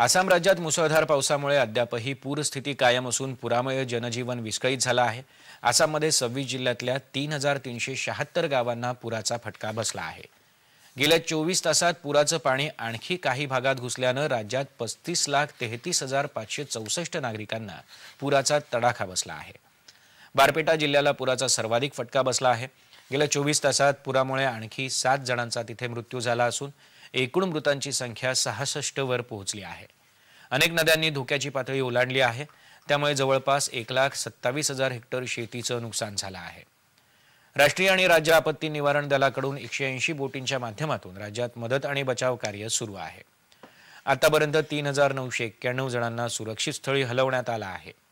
आसाम राज्यात मुसळधार पावसामुळे अद्यापही पूरस्थिती कायम असून पुरामुळे जनजीवन विस्कळीत झालं आहे आसाममध्ये सव्वीस जिल्ह्यातल्या तीन हजार तीनशे शहात्तर गावांना पुराचा फटका बसला आहे गेल्या चोवीस तासात पुराचं पाणी आणखी काही भागात घुसल्यानं राज्यात पस्तीस लाख तेहतीस हजार पाचशे चौसष्ट नागरिकांना पुराचा तडाखा बसला आहे बारपेटा जिल्ह्याला पुराचा सर्वाधिक फटका बसला आहे गेल्या चोवीस तासात पुरामुळे आणखी सात जणांचा तिथे मृत्यू झाला असून एकूण मृतांची संख्या सहासष्टवर पोहोचली आहे अनेक नद्यांनी धोक्याची पातळी ओलांडली आहे त्यामुळे जवळपास एक लाख सत्तावीस हजार हेक्टर शेतीचं नुकसान झालं आहे राष्ट्रीय आणि राज्य आपत्ती निवारण दलाकडून एकशे ऐंशी बोटींच्या माध्यमातून राज्यात मदत आणि बचाव कार्य सुरू आहे आतापर्यंत तीन हजार नऊशे एक्क्याण्णव जणांना सुरक्षित स्थळी हलवण्यात आलं आहे